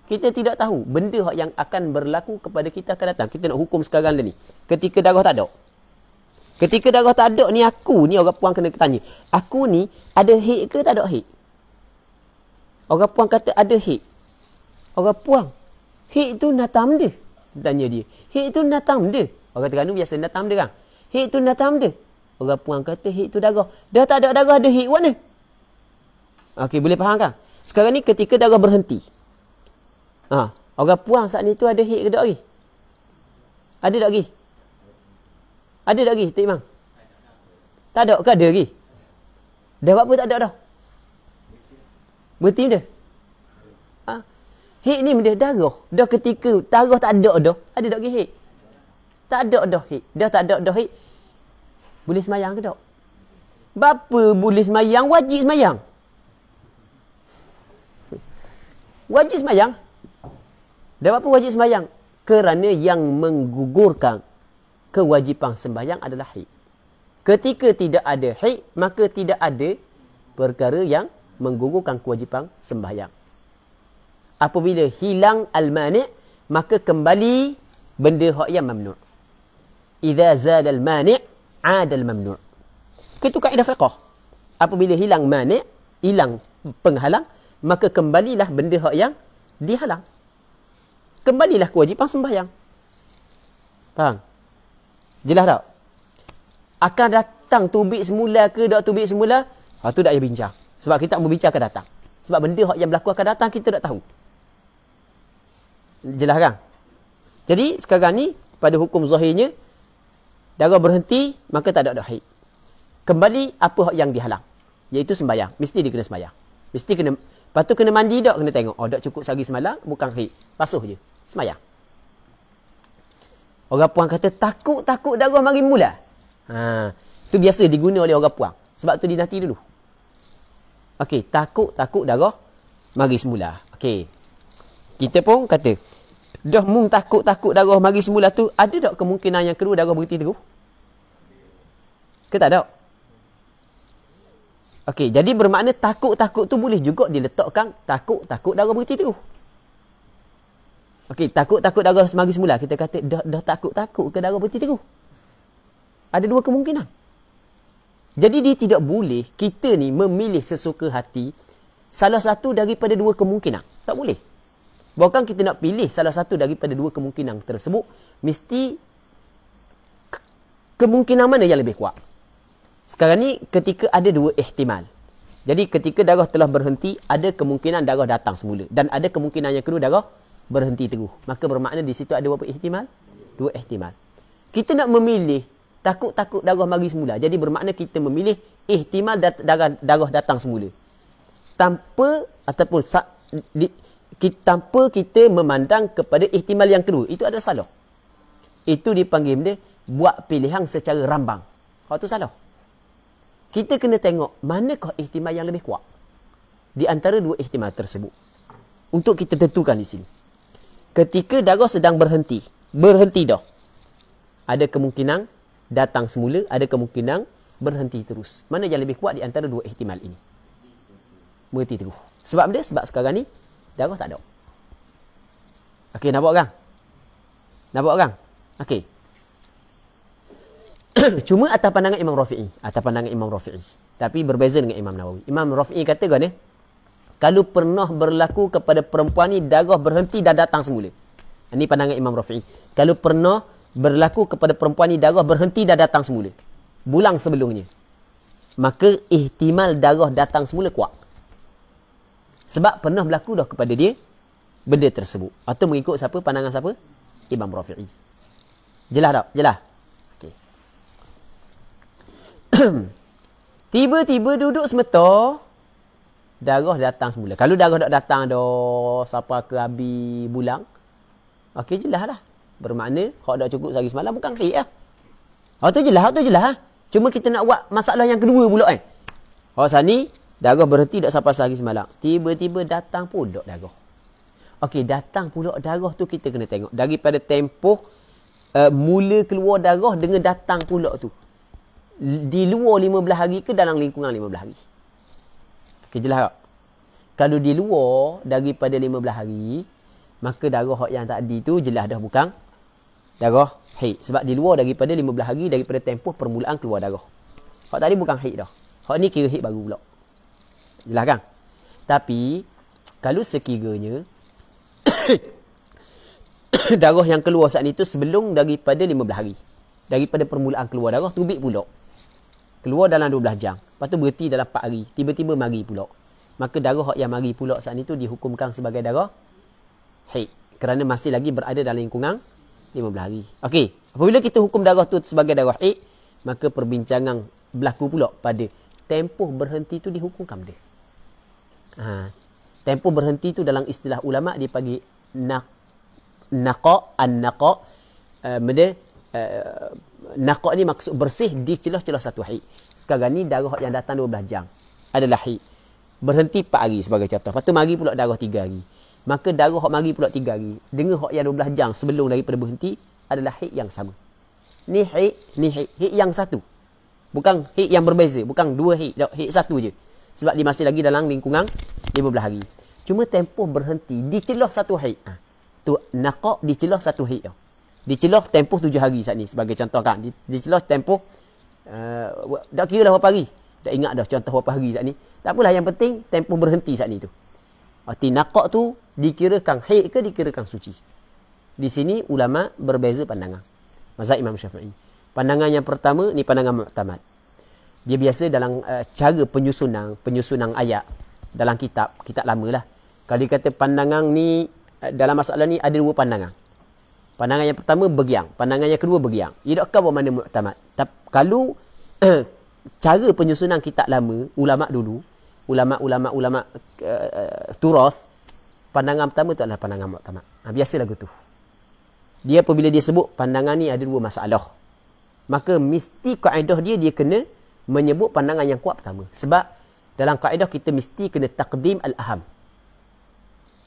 Kita tidak tahu benda yang akan berlaku kepada kita akan datang. Kita nak hukum sekarang ni. Ketika darah tak ada. Ketika darah tak ada ni aku ni orang puan kena tanya. Aku ni ada hik ke tak ada hik? Orang puan kata ada hik. Orang puan. Hik tu natam dia. Tanya dia. Hik tu natam dia. Orang Terengganu biasa natam dia kan. Hik tu natam dia. Orang puan kata hik tu darah. Dah tak ada darah ada hik mana? Okey boleh faham kan? Sekarang ni ketika darah berhenti. Ha, orang puan saat ni tu ada hik ke tak lagi? Ada tak lagi? Ada tak lagi, Tik Mang? Tak ada ke ada lagi? Dah apa tak ada dah? Berhenti dia? Ha? Hik ni benda darah. Dah ketika darah tak ada dah, ada tak lagi hik? Tak ada dah hik. Dah tak ada dah hik. Boleh semayang ke tak? Bapa boleh semayang, wajib semayang. Wajib semayang. Dan apa wajib semayang? Kerana yang menggugurkan kewajipan sembahyang adalah haid. Ketika tidak ada haid, maka tidak ada perkara yang menggugurkan kewajipan sembahyang. Apabila hilang al-mani', maka kembali benda hak yang mamnu'. Idza zala al-mani' adal mamnu' Itu kaedah fiqah Apabila hilang mani' Hilang penghalang Maka kembalilah benda hak yang dihalang Kembalilah kewajipan sembahyang Faham? Jelas tak? Akan datang tubik semula ke tak tubik semula Ha tu tak payah bincang Sebab kita tak berbincang akan datang Sebab benda hak yang berlaku akan datang kita tak tahu Jelas kan? Jadi sekarang ni pada hukum zahirnya Darah berhenti, maka tak ada dah haid. Kembali apa yang dihalang? Iaitu sembahyang. Mesti dia kena sembahyang. Mesti kena lepas tu kena mandi dak kena tengok. Oh dak cukup sehari semalam bukan haid. Basuh je. Sembahyang. Orang puang kata takut-takut darah mari mula. Ha, tu biasa diguna oleh orang puang. Sebab tu dinati dulu. Okey, takut-takut darah mari semula. Okey. Kita pun kata Dah mung takut-takut darah mari semula tu, ada tak kemungkinan yang kedua darah berhenti teruk? Ke tak ada? Okey, jadi bermakna takut-takut tu boleh juga diletakkan takut-takut darah berhenti teruk. Okey, takut-takut darah semari semula, kita kata dah, dah takut-takut ke darah berhenti teruk? Ada dua kemungkinan. Jadi dia tidak boleh kita ni memilih sesuka hati salah satu daripada dua kemungkinan. Tak boleh. Bukan kita nak pilih salah satu daripada dua kemungkinan tersebut. Mesti kemungkinan mana yang lebih kuat. Sekarang ni ketika ada dua ihtimal. Jadi ketika darah telah berhenti, ada kemungkinan darah datang semula. Dan ada kemungkinan yang kedua darah berhenti teguh. Maka bermakna di situ ada berapa ihtimal? Dua ihtimal. Kita nak memilih takut-takut darah mari semula. Jadi bermakna kita memilih ihtimal darah, darah datang semula. Tanpa ataupun di, kita, tanpa kita memandang kepada ihtimal yang kedua. Itu adalah salah. Itu dipanggil dia buat pilihan secara rambang. Kalau tu salah. Kita kena tengok manakah ihtimal yang lebih kuat. Di antara dua ihtimal tersebut. Untuk kita tentukan di sini. Ketika darah sedang berhenti. Berhenti dah. Ada kemungkinan datang semula. Ada kemungkinan berhenti terus. Mana yang lebih kuat di antara dua ihtimal ini? Berhenti terus. Sebab dia? Sebab sekarang ni Darah tak ada. Okey, nampak kan? Nampak kan? Okey. [COUGHS] Cuma atas pandangan Imam Rafi'i. Atas pandangan Imam Rafi'i. Tapi berbeza dengan Imam Nawawi. Imam Rafi'i kata kan, kalau pernah berlaku kepada perempuan ni, darah berhenti dan datang semula. Ini pandangan Imam Rafi'i. Kalau pernah berlaku kepada perempuan ni, darah berhenti dan datang semula. Bulang sebelumnya. Maka ihtimal darah datang semula kuat. Sebab pernah berlaku dah kepada dia benda tersebut. Atau mengikut siapa? Pandangan siapa? Imam Rafi'i. Jelas tak? Jelas? Okay. [CLEARS THROAT] Tiba-tiba duduk semeta, darah datang semula. Kalau darah tak datang dah, siapa ke habis bulang? Okey, jelas lah. Bermakna, kalau dah cukup sehari semalam, bukan kerik lah. Ya? Oh, tu jelas, tu jelas. Lah. Cuma kita nak buat masalah yang kedua pula kan. Eh? Oh, sana ni, Darah berhenti tak sampai sehari semalam. Tiba-tiba datang pula darah. Okey, datang pula darah tu kita kena tengok. Daripada tempoh uh, mula keluar darah dengan datang pula tu. Di luar lima belah hari ke dalam lingkungan lima belah hari? Okey, jelas tak? Kalau di luar daripada belah hari, maka darah yang tadi tu jelas dah bukan darah haid. Sebab di luar daripada belah hari daripada tempoh permulaan keluar darah. Hak tadi bukan haid dah. Hak ni kira haid baru pula. Yalah kan? Tapi kalau sekiranya [COUGHS] darah yang keluar saat itu sebelum daripada 15 hari. Daripada permulaan keluar darah tubik pula. Keluar dalam 12 jam. Lepas tu berhenti dalam 4 hari. Tiba-tiba mari pula. Maka darah yang mari pula saat itu dihukumkan sebagai darah haid. Kerana masih lagi berada dalam lingkungan 15 hari. Okey. Apabila kita hukum darah tu sebagai darah haid, maka perbincangan berlaku pula pada tempoh berhenti tu dihukumkan dia. Ha. Tempoh berhenti tu dalam istilah ulama dia pagi nak naqa an naqa uh, eh, benda uh, eh, naqa ni maksud bersih di celah-celah satu hari. Sekarang ni darah yang datang 12 jam adalah hari. Berhenti 4 hari sebagai contoh. Lepas tu mari pula darah 3 hari. Maka darah hak mari pula 3 hari. Dengan hak yang 12 jam sebelum daripada berhenti adalah hari yang sama. Ni hari, ni hari. Hari yang satu. Bukan hari yang berbeza. Bukan dua hari. Hari satu je sebab dia masih lagi dalam lingkungan 15 hari. Cuma tempoh berhenti di celah satu hari. Ha. Ah, tu naqab di celah satu hari tu. Di celah tempoh tujuh hari saat ni sebagai contoh kan. Di, di celah tempoh uh, tak kira lah berapa hari. Tak ingat dah contoh berapa hari saat ni. Tak apalah yang penting tempoh berhenti saat ni tu. Arti naqab tu dikirakan hari, ke dikirakan suci. Di sini ulama berbeza pandangan. Mazhab Imam Syafi'i. Pandangan yang pertama ni pandangan muktamad dia biasa dalam uh, cara penyusunan penyusunan ayat dalam kitab kitab lah. kalau dia kata pandangan ni eh, dalam masalah ni ada dua pandangan pandangan yang pertama bergiang pandangan yang kedua bergiang idakkah wa mana muktamad kalau [CLEARS THROAT] cara penyusunan kitab lama ulama dulu ulama ulama ulama uh, turas pandangan pertama tu adalah pandangan muktamad ha, biasalah gitu dia apabila dia sebut pandangan ni ada dua masalah maka mesti kaedah dia dia kena menyebut pandangan yang kuat pertama. Sebab dalam kaedah kita mesti kena takdim al-aham.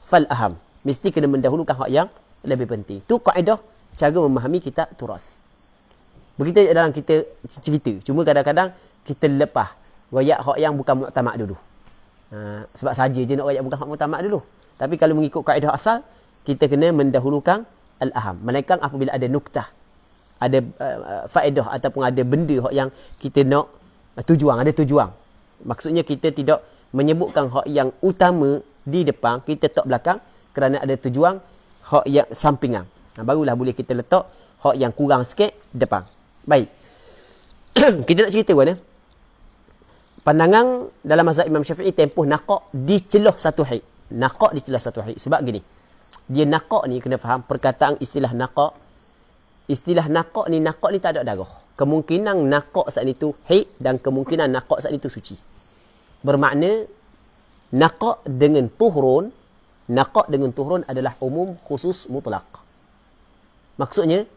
Fal-aham. Mesti kena mendahulukan hak yang lebih penting. Itu kaedah cara memahami kita turas. Begitu dalam kita cerita. Cuma kadang-kadang kita lepah. Rakyat hak yang bukan muktamak dulu. Ha, sebab saja je nak rakyat bukan hak muktamak dulu. Tapi kalau mengikut kaedah asal, kita kena mendahulukan al-aham. Melainkan apabila ada nuktah. Ada uh, faedah ataupun ada benda hak yang kita nak Ah, tujuan ada tujuan maksudnya kita tidak menyebutkan hak yang utama di depan kita tak belakang kerana ada tujuan hak yang sampingan Nah barulah boleh kita letak hak yang kurang sikit depan baik [CLEARS THROAT] kita nak cerita mana eh. pandangan dalam mazhab Imam Syafi'i tempoh di diceloh satu haid di celah satu haid sebab gini dia naqq ni kena faham perkataan istilah naqq istilah naqq ni naqq ni tak ada darah kemungkinan nakok saat itu haid dan kemungkinan nakok saat itu suci. Bermakna nakok dengan tuhrun, nakok dengan tuhrun adalah umum khusus mutlak. Maksudnya,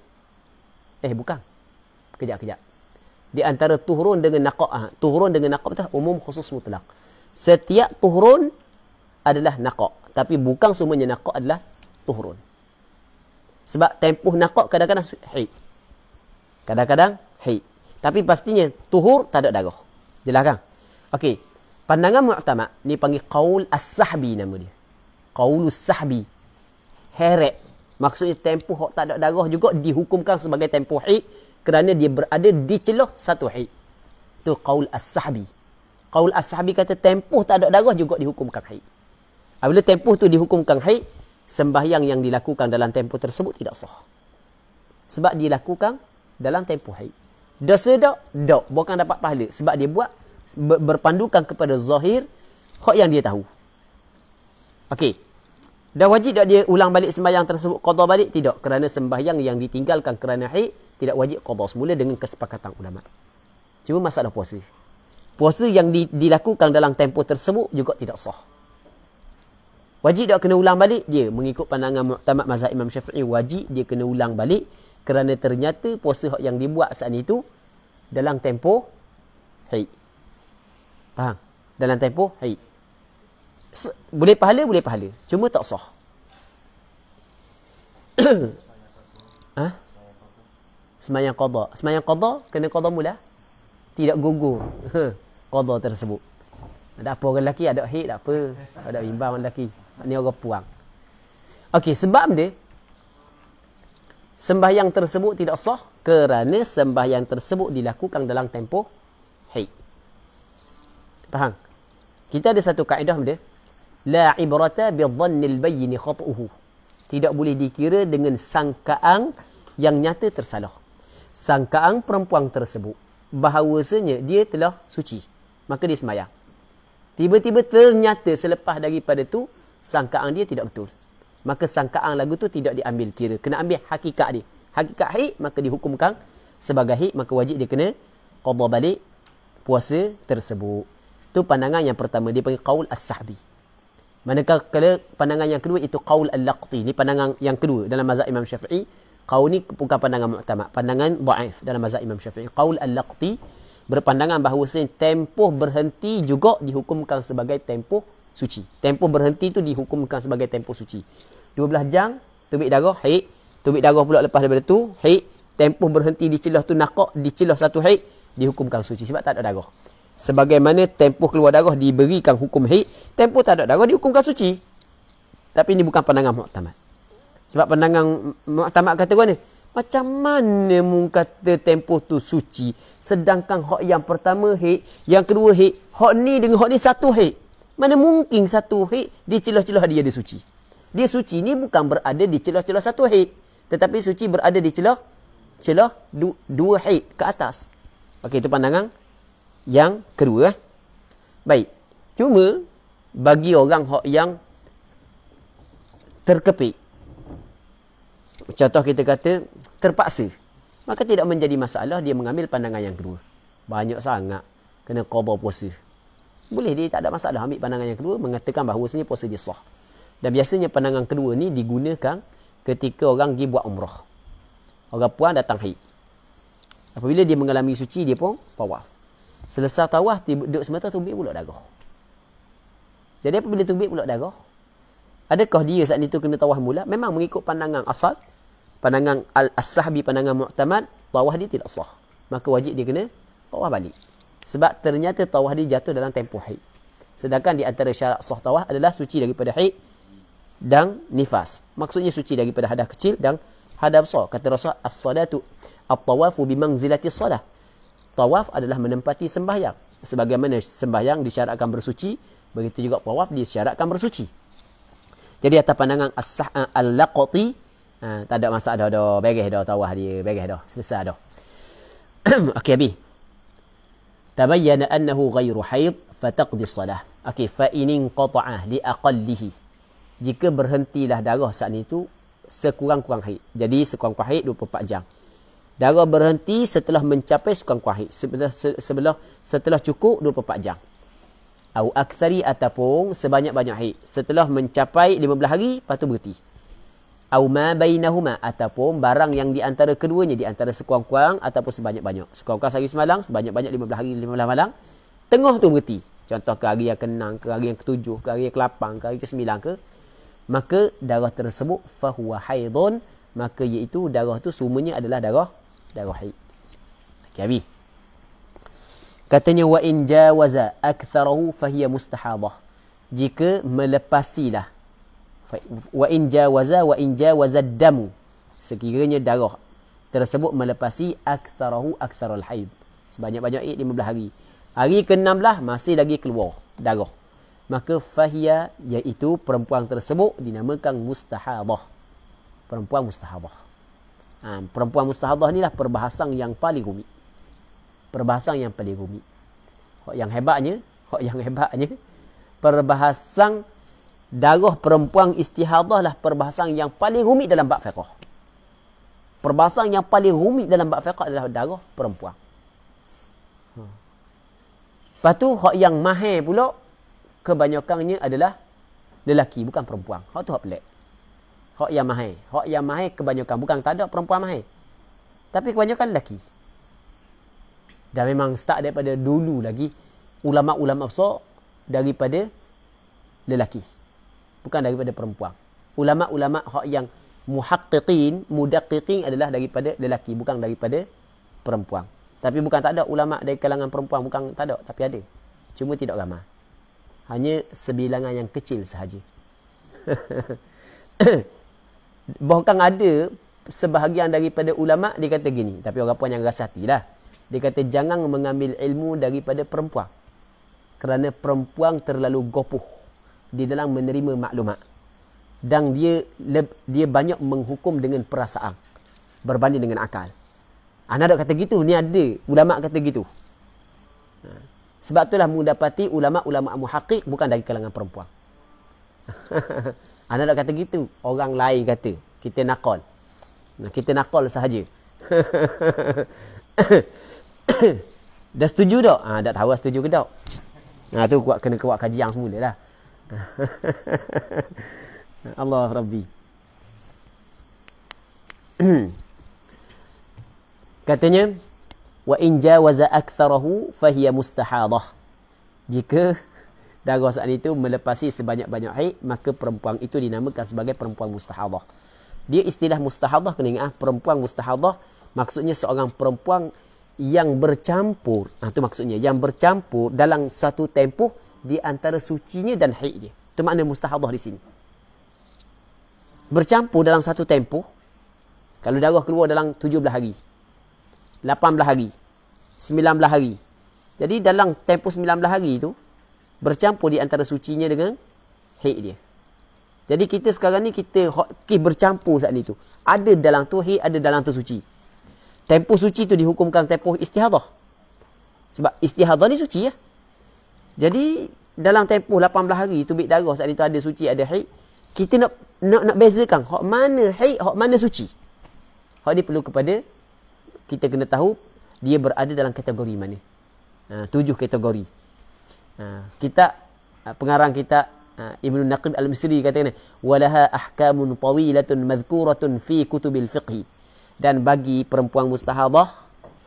eh bukan. Kejap, kejap. Di antara tuhrun dengan nakok, ha, tuhrun dengan nakok itu umum khusus mutlak. Setiap tuhrun adalah nakok. Tapi bukan semuanya nakok adalah tuhrun. Sebab tempuh nakok kadang-kadang haid. Kadang-kadang haid. Tapi pastinya tuhur tak ada darah. Jelas kan? Okey. Pandangan mu'tamad ni panggil qaul as-sahbi nama dia. Qaul as-sahbi. Heret. Maksudnya tempuh hok tak ada darah juga dihukumkan sebagai tempuh hai kerana dia berada di celah satu hai. Tu qaul as-sahbi. Qaul as-sahbi kata tempuh tak ada darah juga dihukumkan hai. Apabila tempuh tu dihukumkan hai, sembahyang yang dilakukan dalam tempoh tersebut tidak sah. Sebab dilakukan dalam tempoh haid. Dah tak? Tak. Bukan dapat pahala. Sebab dia buat berpandukan kepada zahir hak yang dia tahu. Okey. Dah wajib tak dia ulang balik sembahyang tersebut? Qadar balik? Tidak. Kerana sembahyang yang ditinggalkan kerana haid tidak wajib qadar semula dengan kesepakatan ulama. Cuma masalah puasa. Puasa yang di, dilakukan dalam tempoh tersebut juga tidak sah. Wajib tak kena ulang balik? Dia mengikut pandangan Muqtamad Mazhab Imam Syafi'i wajib dia kena ulang balik kerana ternyata puasa yang dibuat saat itu dalam tempo, haid. Faham? Dalam tempo, haid. Boleh pahala, boleh pahala. Cuma tak sah. [COUGHS] ha? Semayang qadha. Semayang qadha, kena qadha mula. Tidak gugur ha. qadha tersebut. Ada apa orang lelaki, ada haid, ada apa. Ada bimbang lelaki. Ini orang puang. Okey, sebab dia, sembahyang tersebut tidak sah kerana sembahyang tersebut dilakukan dalam tempoh haid. Faham? Kita ada satu kaedah dia. La ibrata bi dhannil bayyin khat'uhu. Tidak boleh dikira dengan sangkaan yang nyata tersalah. Sangkaan perempuan tersebut bahawasanya dia telah suci. Maka dia sembahyang. Tiba-tiba ternyata selepas daripada tu sangkaan dia tidak betul. Maka sangkaan lagu tu tidak diambil kira. Kena ambil hakikat dia hakikat haid maka dihukumkan sebagai haid maka wajib dia kena qadha balik puasa tersebut. Itu pandangan yang pertama dia panggil qaul as-sahbi. Manakala pandangan yang kedua itu qaul al-laqti. Ini pandangan yang kedua dalam mazhab Imam Syafi'i. Qaul ni bukan pandangan mu'tamad, pandangan dhaif dalam mazhab Imam Syafi'i. Qaul al-laqti berpandangan bahawa tempoh berhenti juga dihukumkan sebagai tempoh suci. Tempoh berhenti itu dihukumkan sebagai tempoh suci. 12 jam tubik darah haid Tumit darah pula lepas daripada tu, haid, tempoh berhenti di celah tu nakak, di celah satu haid, dihukumkan suci sebab tak ada darah. Sebagaimana tempoh keluar darah diberikan hukum haid, tempoh tak ada darah dihukumkan suci. Tapi ini bukan pandangan muktamad. Sebab pandangan muktamad kata mana? Macam mana mung kata tempoh tu suci sedangkan hak yang pertama haid, yang kedua haid, hak ni dengan hak ni satu haid. Mana mungkin satu haid di celah-celah dia dia suci? Dia suci ni bukan berada di celah-celah satu haid tetapi suci berada di celah celah du, dua haid ke atas. Okey itu pandangan yang kedua. Eh? Baik. Cuma bagi orang hok yang terkepit. Contoh kita kata terpaksa. Maka tidak menjadi masalah dia mengambil pandangan yang kedua. Banyak sangat kena qada puasa. Boleh dia tak ada masalah ambil pandangan yang kedua mengatakan bahawa sebenarnya puasa dia sah. Dan biasanya pandangan kedua ni digunakan ketika orang pergi buat umrah. Orang puan datang haid. Apabila dia mengalami suci, dia pun tawaf. Selesai tawaf, duduk semata tumbik pula darah. Jadi apabila tumbik pula darah, adakah dia saat itu kena tawaf mula? Memang mengikut pandangan asal, pandangan al-sahbi, pandangan mu'tamad, tawaf dia tidak sah. Maka wajib dia kena tawaf balik. Sebab ternyata tawaf dia jatuh dalam tempoh haid. Sedangkan di antara syarat sah tawaf adalah suci daripada haid dan nifas. Maksudnya suci daripada hadah kecil dan hadas besar. Kata Rasul as-salatu at-tawafu bi manzilati salah. Tawaf adalah menempati sembahyang. Sebagaimana sembahyang disyaratkan bersuci, begitu juga tawaf disyaratkan bersuci. Jadi atas pandangan as-sah eh, al-laqati, ha, tak ada masalah dah, dah dah tawaf dia, beres dah, selesai dah. [CLEARS THROAT] Okay bi. Tabayyana annahu ghairu haid fataqdi salah. Okay, fa'inin in qata'a jika berhentilah darah saat itu sekurang-kurang haid. Jadi sekurang-kurang haid 24 jam. Darah berhenti setelah mencapai sekurang-kurang haid. Sebelah, sebelah, setelah cukup 24 jam. Au aktari ataupun sebanyak-banyak haid. Setelah mencapai 15 hari, lepas tu berhenti. Au ma bainahuma ataupun barang yang di antara keduanya, di antara sekurang-kurang ataupun sebanyak-banyak. Sekurang-kurang sehari semalang, sebanyak-banyak 15 hari, 15 malam. Tengah tu berhenti. Contoh ke hari yang ke-6, ke hari yang ke-7, ke hari yang ke-8, ke hari ke maka darah tersebut fahuwa haidun maka iaitu darah tu semuanya adalah darah darah haid okey abi katanya wa in jawaza aktharahu fahiya mustahadhah jika melepasilah wa in jawaza wa in jawaza damu sekiranya darah tersebut melepasi aktharahu aktharul haid sebanyak-banyak 15 hari hari ke-16 masih lagi keluar darah maka fahia iaitu perempuan tersebut dinamakan mustahadah perempuan mustahadah ha, perempuan mustahadah ni lah perbahasan yang paling rumit perbahasan yang paling rumit hak yang hebatnya hak yang hebatnya perbahasan darah perempuan istihadah lah perbahasan yang paling rumit dalam bab fiqh perbahasan yang paling rumit dalam bab fiqh adalah darah perempuan ha. Lepas tu, hak yang mahir pulak, kebanyakannya adalah lelaki bukan perempuan. Hak tu hak pelik. Hak yang mahai, Hak yang mahai kebanyakan bukan tak ada perempuan mahai, Tapi kebanyakan lelaki. Dan memang start daripada dulu lagi ulama-ulama besar daripada lelaki. Bukan daripada perempuan. Ulama-ulama hak yang muhaqqiqin, mudaqqiqin adalah daripada lelaki bukan daripada perempuan. Tapi bukan tak ada ulama dari kalangan perempuan bukan tak ada tapi ada. Cuma tidak ramai hanya sebilangan yang kecil sahaja. [COUGHS] Bahkan ada sebahagian daripada ulama dia kata gini, tapi orang puan yang rasa hatilah. Dia kata jangan mengambil ilmu daripada perempuan. Kerana perempuan terlalu gopuh di dalam menerima maklumat dan dia dia banyak menghukum dengan perasaan berbanding dengan akal. Anak ah, kata gitu ni ada ulama kata gitu. Sebab itulah mendapati ulama-ulama muhaqiq bukan dari kalangan perempuan. [LAUGHS] Anda nak kata gitu, orang lain kata. Kita nakal. Nah, kita nakal sahaja. [COUGHS] dah setuju tak? Ah, ha, dah tahu lah setuju ke tak? Ha, tu kuat kena kuat yang semula lah. [LAUGHS] Allah Rabbi. [COUGHS] Katanya, wa in jawaza aktharahu fahiya mustahadhah jika darah saat itu melepasi sebanyak-banyak haid maka perempuan itu dinamakan sebagai perempuan mustahadhah dia istilah mustahadhah kena ingat ah, perempuan mustahadhah maksudnya seorang perempuan yang bercampur ah tu maksudnya yang bercampur dalam satu tempoh di antara sucinya dan haid dia itu makna mustahadhah di sini bercampur dalam satu tempoh kalau darah keluar dalam 17 hari 18 hari 19 hari jadi dalam tempoh 19 hari tu bercampur di antara sucinya dengan haid dia jadi kita sekarang ni kita kis bercampur saat ni tu ada dalam tu haid ada dalam tu suci tempoh suci tu dihukumkan tempoh istihadah sebab istihadah ni suci ya jadi dalam tempoh 18 hari tu bid darah saat ni tu ada suci ada haid kita nak nak nak bezakan hak mana haid hak mana suci hak ni perlu kepada kita kena tahu dia berada dalam kategori mana. Ha, tujuh kategori. Ha, kita ha, pengarang kita ha, Ibnu Naqib Al-Misri kata ni, "Walaha ahkamun tawilatun madhkuratun fi kutubil fiqh." Dan bagi perempuan mustahabah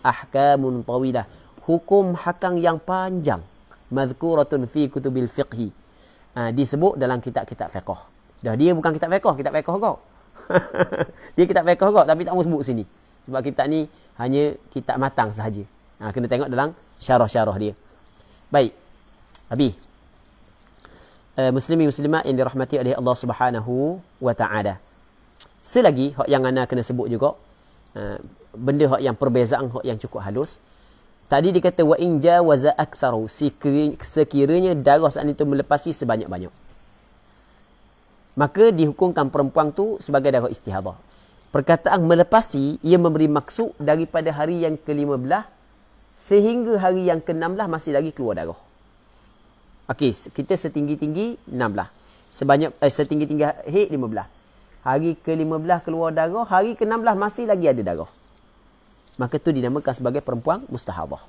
ahkamun tawilah hukum hakang yang panjang madhkuratun fi kutubil fiqh. Ha, disebut dalam kitab-kitab fiqh. Dah dia bukan kitab fiqh, kitab fiqh kau. [LAUGHS] dia kitab fiqh kau tapi tak mau sebut sini. Sebab kitab ni hanya kitab matang sahaja. Ha, kena tengok dalam syarah-syarah dia. Baik. Habis. Uh, eh, muslimi muslimat yang dirahmati oleh Allah Subhanahu wa taala. Selagi hak yang ana kena sebut juga uh, benda hak yang perbezaan hak yang cukup halus. Tadi dikata wa in jawaza aktharu sekiranya darah sana itu melepasi sebanyak-banyak. Maka dihukumkan perempuan tu sebagai darah istihadah. Perkataan melepasi ia memberi maksud daripada hari yang ke-15 sehingga hari yang ke-16 masih lagi keluar darah. Okey, kita setinggi-tinggi 16. Sebanyak eh, setinggi-tinggi hit 15. Hari ke-15 keluar darah, hari ke-16 masih lagi ada darah. Maka itu dinamakan sebagai perempuan mustahabah.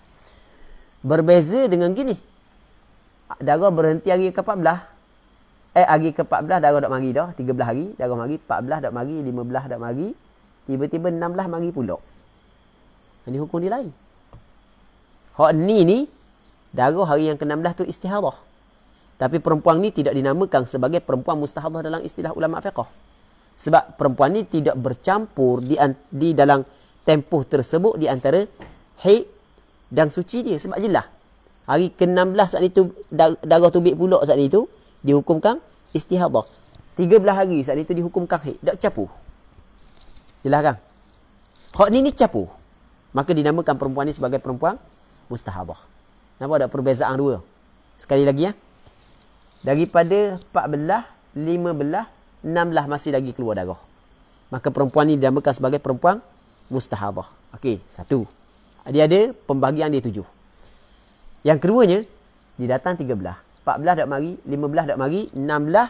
Berbeza dengan gini. Darah berhenti hari ke-14, eh hari ke-14 darah dah mari dah, 13 hari darah mari, 14 dak mari, 15 dah mari. Tiba-tiba 16 mari pula. Ini hukum dia lain. Hak ni ni darah hari yang ke-16 tu istihadhah. Tapi perempuan ni tidak dinamakan sebagai perempuan mustahadhah dalam istilah ulama fiqh. Sebab perempuan ni tidak bercampur di, di dalam tempoh tersebut di antara haid dan suci dia. Sebab jelah. Hari ke-16 saat itu, darah tubik pula saat itu dihukumkan istihadah. 13 hari saat itu dihukumkan haid. dak capu. Jelas kan? Hak ni ni capu. Maka dinamakan perempuan ni sebagai perempuan mustahabah. Nampak ada perbezaan dua. Sekali lagi ya. Daripada 14, 15, 16 masih lagi keluar darah. Maka perempuan ni dinamakan sebagai perempuan mustahabah. Okey, satu. Dia ada pembagian dia tujuh. Yang keduanya, dia datang tiga belah empat 14 dak mari, 15 dak mari, belah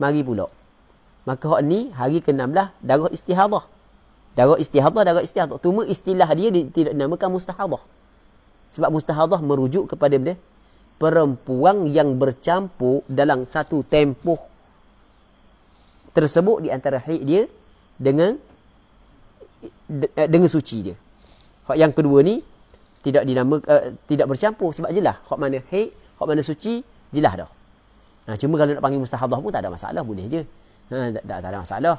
mari pula. Maka hak ni hari ke enam belah. darah istihadhah. Darah istihadhah, darah istihadhah. Cuma istilah dia, tidak dinamakan mustahadhah. Sebab mustahadhah merujuk kepada benda perempuan yang bercampur dalam satu tempoh tersebut di antara haid dia dengan eh, dengan suci dia. Hak yang kedua ni tidak dinamakan uh, eh, tidak bercampur sebab lah hak mana haid Hak mana suci, jelas dah. Ha, cuma kalau nak panggil mustahadah pun tak ada masalah, boleh je. Ha, tak, tak, tak ada masalah.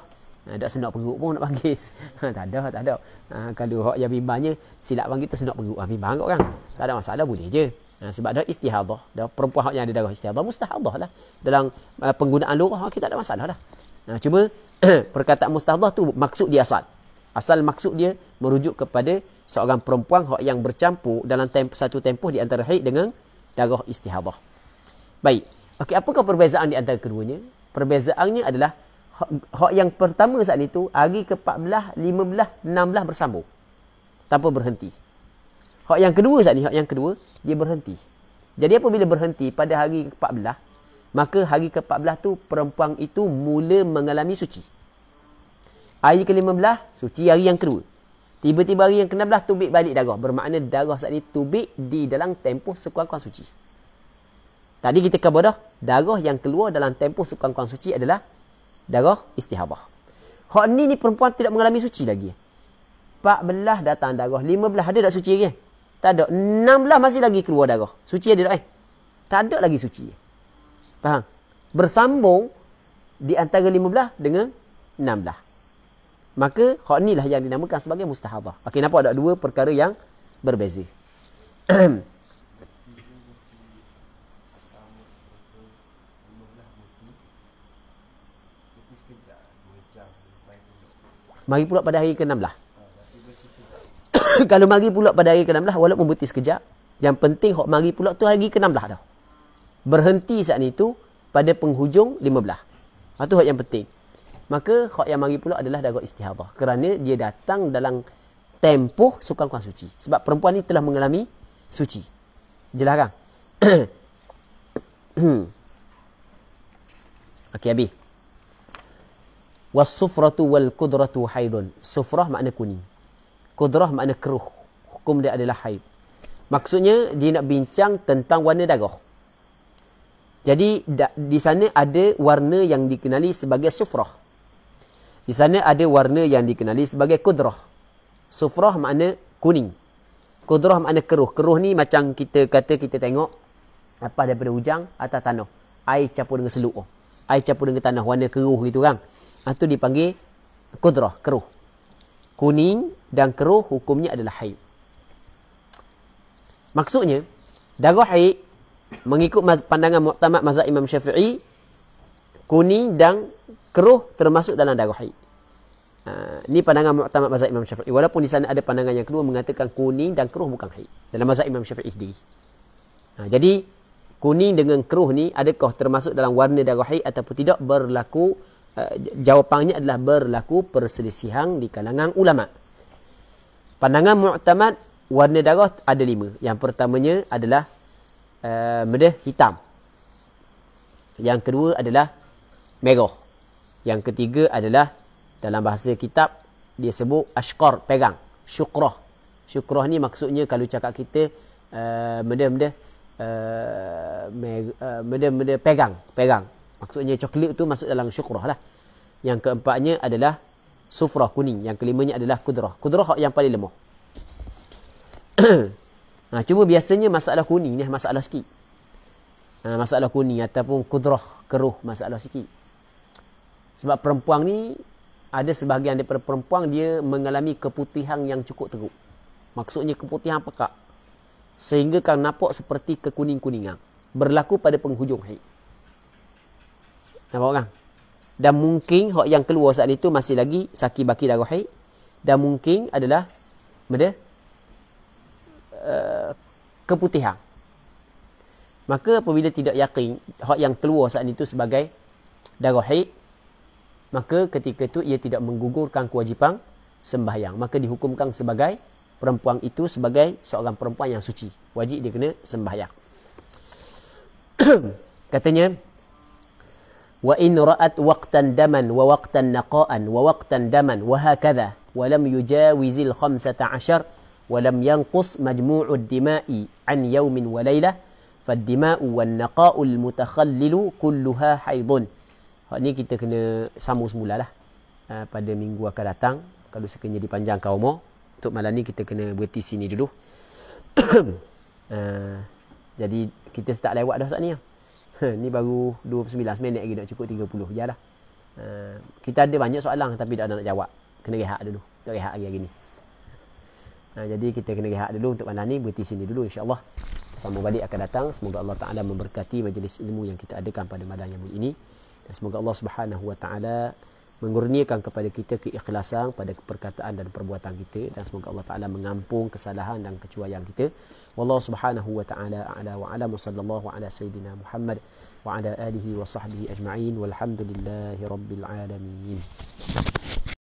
Ha, tak senak perut pun nak panggil. [LAUGHS] Ha, tak ada, tak ada. Ha, kalau hak yang bimbangnya, silap panggil tersenak perut. Ha, bimbang kot kan. Tak ada masalah, boleh je. Ha, sebab dah istihadah. Dah perempuan hak yang ada darah istihadah, mustahadah lah. Dalam uh, penggunaan lorah, ha, kita tak ada masalah lah. Ha, cuma [CLEARS THROAT] perkataan mustahadah tu maksud dia asal. Asal maksud dia merujuk kepada seorang perempuan yang bercampur dalam tempoh, satu tempoh di antara haid dengan darah istihadah. Baik. Okey, apakah perbezaan di antara keduanya? Perbezaannya adalah hak yang pertama saat itu hari ke-14, 15, 16 bersambung tanpa berhenti. Hak yang kedua saat ini, hak yang kedua dia berhenti. Jadi apabila berhenti pada hari ke-14, maka hari ke-14 tu perempuan itu mula mengalami suci. Hari ke-15 suci hari yang kedua. Tiba-tiba hari yang ke-16 tubik balik darah. Bermakna darah saat ini tubik di dalam tempoh sekurang-kurang suci. Tadi kita kabar dah, darah yang keluar dalam tempoh sekurang-kurang suci adalah darah istihabah. Hak ni ni perempuan tidak mengalami suci lagi. 14 datang darah, 15 ada tak suci lagi? Tak ada. 16 masih lagi keluar darah. Suci ada tak eh? Tak ada lagi suci. Faham? Bersambung di antara 15 dengan 16 maka hak ni lah yang dinamakan sebagai mustahadah. Okey nampak ada dua perkara yang berbeza. [COUGHS] mari pula pada hari ke-16. [COUGHS] Kalau mari pula pada hari ke-16 walaupun berhenti sekejap, yang penting hak mari pula tu hari ke-16 dah. Berhenti saat itu pada penghujung 15. Itu hak yang penting maka khot yang mari pula adalah darurat istihadah kerana dia datang dalam tempoh sukan-sukan suci sebab perempuan ini telah mengalami suci jelas [COUGHS] kan okey abi wasufratu wal qudratu haidun sufrah makna kuning qudrah makna keruh hukum dia adalah haid maksudnya dia nak bincang tentang warna darah jadi di sana ada warna yang dikenali sebagai sufrah di sana ada warna yang dikenali sebagai kudrah. Sufrah makna kuning. Kudrah makna keruh. Keruh ni macam kita kata kita tengok apa daripada hujang atau tanah. Air capur dengan seluk. Air capur dengan tanah warna keruh gitu kan. Itu ah, dipanggil kudrah, keruh. Kuning dan keruh hukumnya adalah haid. Maksudnya, darah haid mengikut pandangan muktamad mazhab Imam Syafi'i, kuning dan keruh termasuk dalam darah haid. Ha, ini pandangan Mu'tamad Mazhab Imam Syafi'i. Walaupun di sana ada pandangan yang kedua mengatakan kuning dan keruh bukan haid. Dalam Mazhab Imam Syafi'i sendiri. Ha, jadi, kuning dengan keruh ni adakah termasuk dalam warna darah haid ataupun tidak berlaku ha, jawapannya adalah berlaku perselisihan di kalangan ulama. Pandangan mu'tamad warna darah ada lima. Yang pertamanya adalah uh, eh, medah hitam. Yang kedua adalah merah. Yang ketiga adalah dalam bahasa kitab dia sebut ashkor pegang, syukroh syukroh ni maksudnya kalau cakap kita eh, benda-benda uh, benda uh, uh, pegang, pegang. Maksudnya coklat tu masuk dalam syukroh lah. Yang keempatnya adalah sufrah kuning. Yang kelimanya adalah kudrah. Kudrah yang paling lemah. nah, [CLEARS THROAT] ha, cuma biasanya masalah kuning ni masalah sikit. Ha, masalah kuning ataupun kudrah keruh masalah sikit. Sebab perempuan ni ada sebahagian daripada perempuan dia mengalami keputihan yang cukup teruk. Maksudnya keputihan pekak. Sehingga kan nampak seperti kekuning-kuningan. Berlaku pada penghujung haid. Nampak kan? Dan mungkin hak yang keluar saat itu masih lagi sakit baki darah haid. Dan mungkin adalah benda uh, keputihan. Maka apabila tidak yakin hak yang keluar saat itu sebagai darah haid, maka ketika itu ia tidak menggugurkan kewajipan sembahyang. Maka dihukumkan sebagai perempuan itu sebagai seorang perempuan yang suci. Wajib dia kena sembahyang. [CLEARS THROAT] Katanya, wa in ra'at waqtan daman wa waqtan naqa'an wa waqtan daman wa hakadha wa lam yujawizil khamsata ashar wa lam yanqus majmu'u dima'i an yawmin wa laylah fad dima'u wan naqa'u al mutakhallilu kulluha haydun Hak ni kita kena sambung semula lah. Uh, pada minggu akan datang. Kalau sekiranya dipanjangkan umur. Untuk malam ni kita kena berhenti sini dulu. uh, [COUGHS] jadi kita start lewat dah saat ni. Lah. Ha, ni baru 29 minit lagi nak cukup 30. Sekejap lah. Uh, kita ada banyak soalan tapi tak ada nak jawab. Kena rehat dulu. kena rehat lagi hari ni. Uh, jadi kita kena rehat dulu untuk malam ni. Berhenti sini dulu insyaAllah. Sambung balik akan datang. Semoga Allah Ta'ala memberkati majlis ilmu yang kita adakan pada malam yang mulia ini. Dan semoga Allah Subhanahu Wa Taala mengurniakan kepada kita keikhlasan pada perkataan dan perbuatan kita dan semoga Allah Taala mengampun kesalahan dan kecuaian kita. Wallahu subhanahu wa taala ala wa ala sallallahu ala sayidina Muhammad wa ala alihi wa sahbihi ajma'in walhamdulillahi alamin.